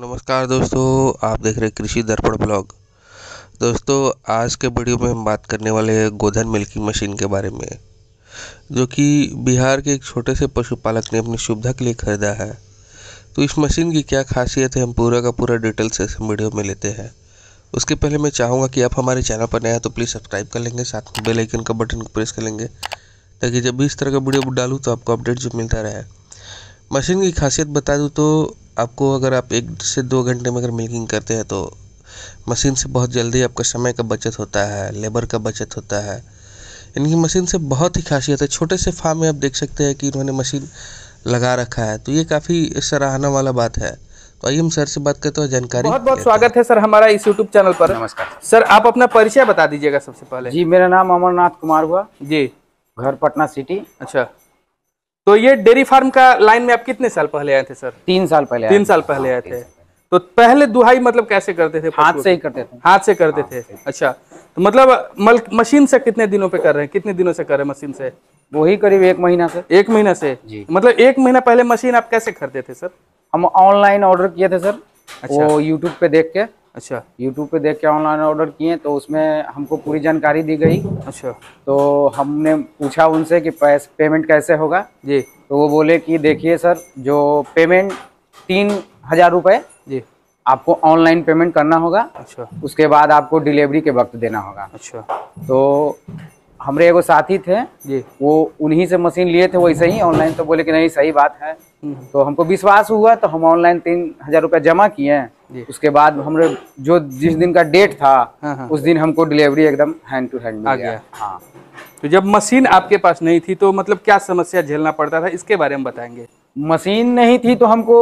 नमस्कार दोस्तों आप देख रहे हैं कृषि दर्पण ब्लॉग दोस्तों आज के वीडियो में हम बात करने वाले हैं गोधन मिल्किंग मशीन के बारे में जो कि बिहार के एक छोटे से पशुपालक ने अपनी सुविधा के लिए खरीदा है तो इस मशीन की क्या खासियत है हम पूरा का पूरा डिटेल से इस वीडियो में लेते हैं उसके पहले मैं चाहूँगा कि आप हमारे चैनल पर नया तो प्लीज़ सब्सक्राइब कर लेंगे साथ में बेलाइकन का बटन प्रेस कर लेंगे ताकि जब भी इस तरह का वीडियो डालूँ तो आपको अपडेट जो मिलता रहे मशीन की खासियत बता दूँ तो आपको अगर आप एक से दो घंटे में अगर मिल्किंग करते हैं तो मशीन से बहुत जल्दी आपका समय का बचत होता है लेबर का बचत होता है इनकी मशीन से बहुत ही खासियत है छोटे से फार्म में आप देख सकते हैं कि इन्होंने मशीन लगा रखा है तो ये काफ़ी सराहना वाला बात है तो आइए हम सर से बात करते हैं जानकारी बहुत बहुत स्वागत है सर हमारा इस यूट्यूब चैनल पर नमस्कार सर आप अपना परिचय बता दीजिएगा सबसे पहले जी मेरा नाम अमरनाथ कुमार हुआ जी घर पटना सिटी अच्छा तो ये डेयरी फार्म का लाइन में आप कितने साल पहले आए थे सर तीन साल पहले तीन साल पहले हाँ, आए थे तो पहले दुहाई मतलब कैसे करते थे हाथ से ही करते थे हाथ से करते थे अच्छा तो मतलब मल, मशीन से कितने दिनों पे कर रहे हैं कितने दिनों से कर रहे हैं मशीन से वही करीब एक महीना से एक महीना से जी मतलब एक महीना पहले मशीन आप कैसे खरीदे थे सर हम ऑनलाइन ऑर्डर किए थे सर अच्छा। वो यूट्यूब पे देख के अच्छा यूट्यूब पे देख के ऑनलाइन ऑर्डर किए तो उसमें हमको पूरी जानकारी दी गई अच्छा तो हमने पूछा उनसे कि पैस पेमेंट कैसे होगा जी तो वो बोले कि देखिए सर जो पेमेंट तीन हजार रुपये जी आपको ऑनलाइन पेमेंट करना होगा अच्छा उसके बाद आपको डिलीवरी के वक्त देना होगा अच्छा तो हमारे एगो साथी थे जी वो उन्हीं से मशीन लिए थे वैसे ही ऑनलाइन तो बोले कि नहीं सही बात है हम्म। तो हमको विश्वास हुआ तो हम ऑनलाइन तीन हजार रुपया जमा किए उसके बाद हम जो जिस दिन का डेट था हाँ, हाँ। उस दिन हमको डिलीवरी एकदम हैंड टू हैंड आ गया हाँ तो जब मशीन आपके पास नहीं थी तो मतलब क्या समस्या झेलना पड़ता था इसके बारे में बताएंगे मशीन नहीं थी तो हमको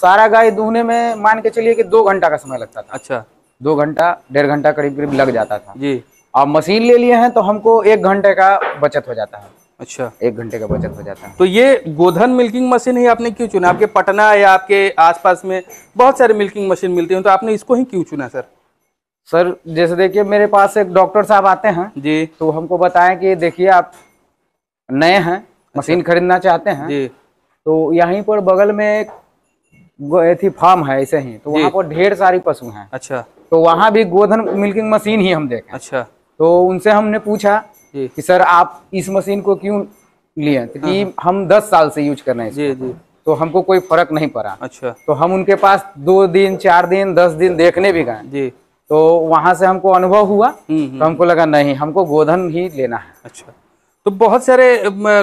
सारा गाय दूहने में मान के चलिए कि दो घंटा का समय लगता था अच्छा दो घंटा डेढ़ घंटा करीब करीब लग जाता था जी और मशीन ले लिए हैं तो हमको एक घंटे का बचत हो जाता है अच्छा एक घंटे का बचत हो जाता है तो ये गोधन मिल्किंग मशीन ही आपने क्यों चुना आपके पटना या आपके आसपास में बहुत सारे मिल्किंग मशीन मिलते हैं तो आपने इसको ही क्यों चुना सर सर जैसे देखिए मेरे पास एक डॉक्टर साहब आते हैं जी तो हमको बताएं कि देखिए आप नए हैं अच्छा। मशीन अच्छा। खरीदना चाहते हैं जी तो यहीं पर बगल में एक थी फार्म है ऐसे ही तो वहाँ पर ढेर सारी पशु हैं अच्छा तो वहाँ भी गोधन मिल्किंग मशीन ही हम देखें अच्छा तो उनसे हमने पूछा कि सर आप इस मशीन को क्यों लिए हाँ, क्योंकि हाँ। हम दस साल से यूज कर रहे हैं तो हमको कोई फर्क नहीं पड़ा अच्छा तो हम उनके पास दो दिन चार दिन दस दिन देखने भी गए तो वहां से हमको अनुभव हुआ हम्म, तो हम्म। हमको लगा नहीं हमको गोधन ही लेना है अच्छा तो बहुत सारे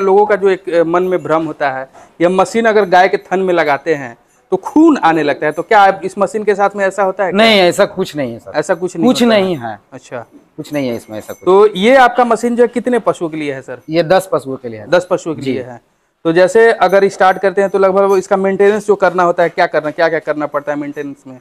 लोगों का जो एक मन में भ्रम होता है ये मशीन अगर गाय के थन में लगाते हैं तो खून आने लगता है तो क्या इस मशीन के साथ में ऐसा होता है क्या? नहीं ऐसा कुछ नहीं है सर ऐसा कुछ नहीं कुछ नहीं है, है। अच्छा कुछ नहीं है इसमें ऐसा कुछ तो ये आपका मशीन जो है कितने पशुओं के लिए है सर ये दस पशुओं के लिए दस पशुओं के लिए है तो जैसे अगर स्टार्ट करते हैं तो लगभग वो इसका मेंटेनेंस जो करना होता है क्या करना क्या क्या करना पड़ता है मेंटेनेंस में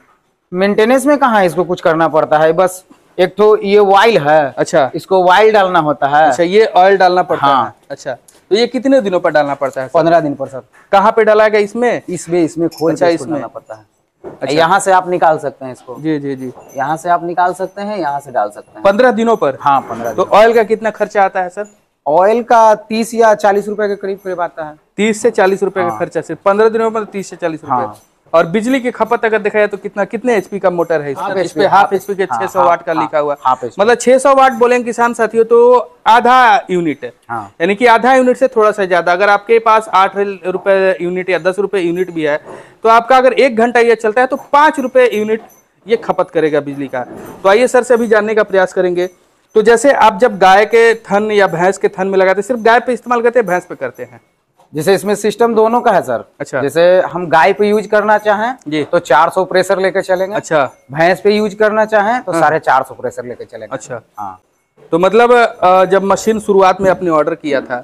मेंटेनेंस में कहा इसको कुछ करना पड़ता है बस एक तो ये वाइल है अच्छा इसको वाइल डालना होता है अच्छा ये ऑयल डालना पड़ता हाँ। है अच्छा तो ये कितने दिनों पर डालना पड़ता है पंद्रह दिन पर सर कहाँ पे डाला गया इसमें इसमें इसमें खोल अच्छा इसमें डालना पड़ता है अच्छा। यहाँ से आप निकाल सकते हैं इसको जी जी जी यहाँ से आप निकाल सकते हैं यहाँ से डाल सकते हैं पंद्रह दिनों पर हाँ पंद्रह तो ऑयल का कितना खर्चा आता है सर ऑयल का तीस या चालीस रुपए के करीब करीब आता है तीस से चालीस रुपए का हाँ। खर्चा सिर्फ पंद्रह दिनों पर तीस से चालीस रुपए हाँ। और बिजली की खपत अगर देखा जाए तो कितना कितने एचपी का मोटर है इसका इस पे हाफ एचपी के 600 सौ हाँ, वाट का हाँ, लिखा हुआ मतलब 600 वाट बोलेंगे किसान साथियों तो आधा यूनिट है हाँ। यानी कि आधा यूनिट से थोड़ा सा ज्यादा अगर आपके पास आठ रुपए यूनिट या दस रुपए यूनिट भी है तो आपका अगर एक घंटा यह चलता है तो पांच रुपए यूनिट ये खपत करेगा बिजली का तो आइए सर से अभी जानने का प्रयास करेंगे तो जैसे आप जब गाय के थन या भैंस के थन में लगाते सिर्फ गाय पे इस्तेमाल करते हैं भैंस पे करते हैं जैसे इसमें सिस्टम दोनों का है सर अच्छा जैसे हम गाय पे यूज करना चाहें तो 400 प्रेशर लेकर चलेंगे अच्छा भैंस पे यूज करना चाहें तो हाँ। साढ़े चार सौ प्रेशर लेकर चलेंगे अच्छा हाँ तो मतलब जब मशीन शुरुआत में आपने ऑर्डर किया था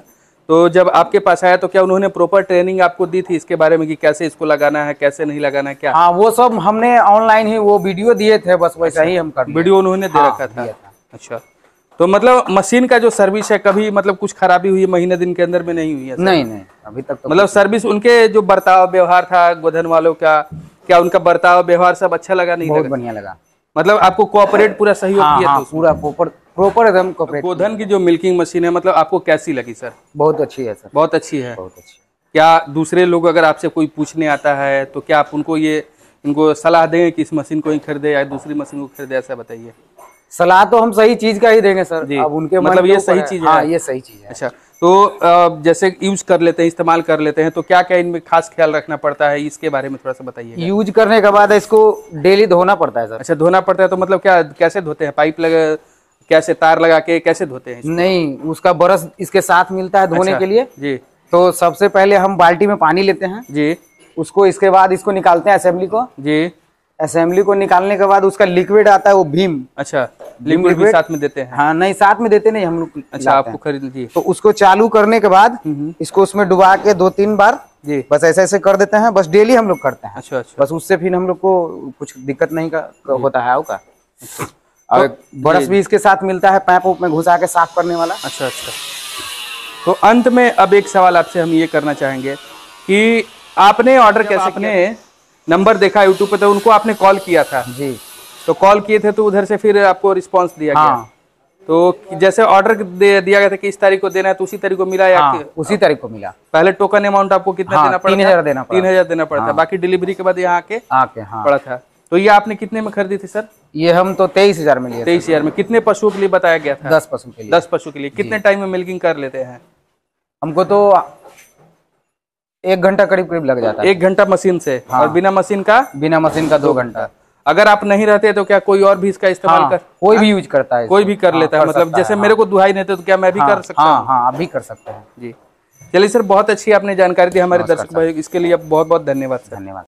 तो जब आपके पास आया तो क्या उन्होंने प्रॉपर ट्रेनिंग आपको दी थी इसके बारे में कि कैसे इसको लगाना है कैसे नहीं लगाना है क्या हाँ वो सब हमने ऑनलाइन ही वो वीडियो दिए थे बस वैसा ही हम कर वीडियो उन्होंने दे हाँ, रखा था अच्छा तो मतलब मशीन का जो सर्विस है कभी मतलब कुछ खराबी हुई महीने दिन के अंदर में नहीं हुई है नहीं नहीं अभी तक तो मतलब सर्विस उनके जो बर्ताव व्यवहार था गोधन वालों का क्या उनका बर्ताव व्यवहार सब अच्छा लगा नहीं बहुत बढ़िया लगा मतलब आपको कोऑपरेट पूरा सही हाँ, किया हाँ, तो पूरा प्रॉपर एकदम कोऑपरेट तो गोधन की जो मिल्किंग मशीन है मतलब आपको कैसी लगी सर बहुत अच्छी है सर बहुत अच्छी है बहुत अच्छी क्या दूसरे लोग अगर आपसे कोई पूछने आता है तो क्या आप उनको ये इनको सलाह देंगे कि इस मशीन को ही खरीदे या दूसरी मशीन को खरीदे ऐसा बताइए सलाह तो हम सही चीज का ही देंगे सर जी अब उनके मतलब ये सही चीज है हाँ, ये सही चीज है अच्छा तो जैसे यूज कर लेते हैं इस्तेमाल कर लेते हैं तो क्या क्या इनमें खास ख्याल रखना पड़ता है इसके बारे में थोड़ा सा बताइए यूज करने के बाद इसको डेली धोना पड़ता है सर अच्छा धोना पड़ता है तो मतलब क्या कैसे धोते हैं पाइप लगा कैसे तार लगा के कैसे धोते हैं नहीं उसका बरस इसके साथ मिलता है धोने अच्छा, के लिए जी तो सबसे पहले हम बाल्टी में पानी लेते हैं जी उसको इसके बाद इसको निकालते हैं असेंबली को जी असेंबली को निकालने के बाद उसका लिक्विड आता है वो भीम अच्छा भीम भी साथ में देते हैं हाँ नहीं साथ में देते नहीं हम लोग अच्छा आपको खरीद लीजिए तो उसको चालू करने के बाद हम्म, हम्म। इसको उसमें डुबा के दो तीन बार जी बस ऐसे ऐसे कर देते हैं बस डेली हम लोग करते हैं अच्छा अच्छा बस उससे फिर हम लोग को कुछ दिक्कत नहीं का होता है होगा अच्छा। और तो भी इसके साथ मिलता है पैप में घुसा के साफ करने वाला अच्छा अच्छा तो अंत में अब एक सवाल आपसे हम ये करना चाहेंगे कि आपने ऑर्डर कैसे आपने नंबर देखा यूट्यूब पे तो उनको आपने कॉल किया था जी तो कॉल किए थे तो उधर से फिर आपको रिस्पांस दिया हाँ। गया तो जैसे ऑर्डर दिया गया था कि इस तारीख को देना है तो उसी तारीख को मिला या हाँ, उसी तारीख को मिला पहले टोकन अमाउंट आपको कितना हाँ, देना पड़ा तीन हजार देना तीन हजार देना पड़ता हाँ, बाकी डिलीवरी के बाद यहाँ आके आके हाँ। पड़ा था तो ये आपने कितने में खरीदी थी सर ये हम तो तेईस हजार में तेईस हजार में कितने पशुओं के लिए बताया गया था दस पशु के लिए दस पशु के लिए कितने टाइम में मिल्किंग कर लेते हैं हमको तो एक घंटा करीब करीब लग जाता है एक घंटा मशीन से हाँ। और बिना मशीन का बिना मशीन का दो घंटा अगर आप नहीं रहते तो क्या कोई और भी इसका इस्तेमाल हाँ, कर कोई हाँ? भी यूज करता है कोई भी कर हाँ, लेता कर है मतलब जैसे है, मेरे को हाँ। दुहाई नहीं तो क्या मैं भी हाँ, कर सकता हाँ, हूँ हाँ, आप भी कर सकते हैं जी चलिए सर बहुत अच्छी आपने जानकारी दी हमारे दर्शक भाई इसके लिए बहुत बहुत धन्यवाद धन्यवाद